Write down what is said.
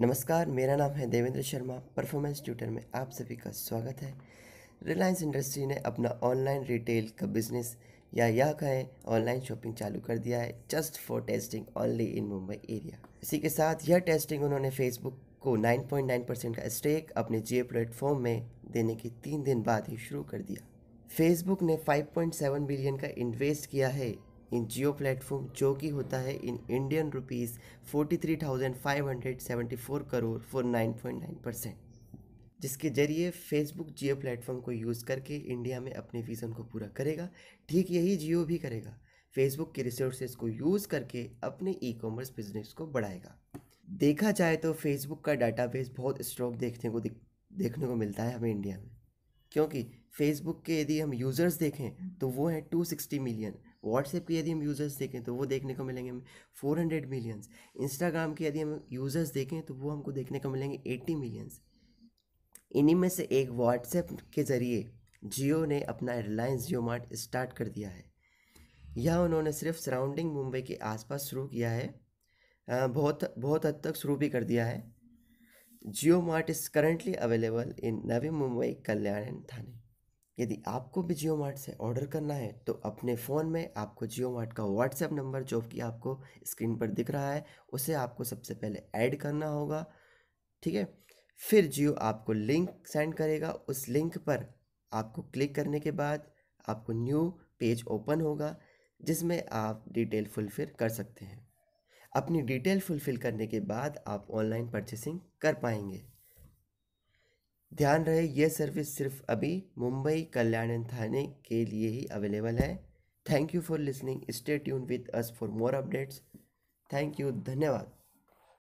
नमस्कार मेरा नाम है देवेंद्र शर्मा परफॉर्मेंस ट्यूटर में आप सभी का स्वागत है रिलायंस इंडस्ट्री ने अपना ऑनलाइन रिटेल का बिजनेस या यह कहें ऑनलाइन शॉपिंग चालू कर दिया है just for testing only in Mumbai area इसी के साथ यह टेस्टिंग उन्होंने फेसबुक को 9.9 परसेंट का स्टेक अपने जियो प्लेटफॉर्म में देने के तीन दिन बाद ही शुरू कर दिया फेसबुक ने 5.7 बिलियन का इन्वेस्ट किया है इन जियो प्लेटफॉर्म जो कि होता है in Indian rupees forty three thousand five hundred seventy four crore for nine point nine percent जिसके जरिए फेसबुक जियो प्लेटफॉर्म को यूज़ करके इंडिया में अपने विज़न को पूरा करेगा ठीक यही जियो भी करेगा फेसबुक के रिसोर्सेज को यूज़ करके अपने ई कॉमर्स बिजनेस को बढ़ाएगा देखा जाए तो फेसबुक का डाटा बेस बहुत स्ट्रॉन्ग देखने को देखने को मिलता है हमें इंडिया में क्योंकि फेसबुक के यदि हम यूज़र्स देखें तो वो हैं टू सिक्सटी मिलियन व्हाट्सएप के यदि हम यूज़र्स देखें तो वो देखने को मिलेंगे हमें फोर हंड्रेड मिलियंस इंस्टाग्राम के यदि हम यूज़र्स देखें तो वो हमको देखने को मिलेंगे एट्टी मिलियंस इन्हीं में से एक व्हाट्सएप के ज़रिए जियो ने अपना रिलायंस जियो मार्ट स्टार्ट कर दिया है यह उन्होंने सिर्फ सराउंडिंग मुंबई के आसपास शुरू किया है बहुत बहुत हद तक शुरू भी कर दिया है Jio mart is currently available in Navi Mumbai Kalyan Thane यदि आपको भी जियो मार्ट से ऑर्डर करना है तो अपने फ़ोन में आपको जियो मार्ट का व्हाट्सएप नंबर जो कि आपको स्क्रीन पर दिख रहा है उसे आपको सबसे पहले ऐड करना होगा ठीक है फिर जियो आपको लिंक सेंड करेगा उस लिंक पर आपको क्लिक करने के बाद आपको न्यू पेज ओपन होगा जिसमें आप डिटेल फुलफिल कर सकते हैं अपनी डिटेल फुलफिल करने के बाद आप ऑनलाइन परचेसिंग कर पाएंगे ध्यान रहे ये सर्विस सिर्फ अभी मुंबई कल्याण थाने के लिए ही अवेलेबल है thank you for listening stay tune with us for more updates thank you धन्यवाद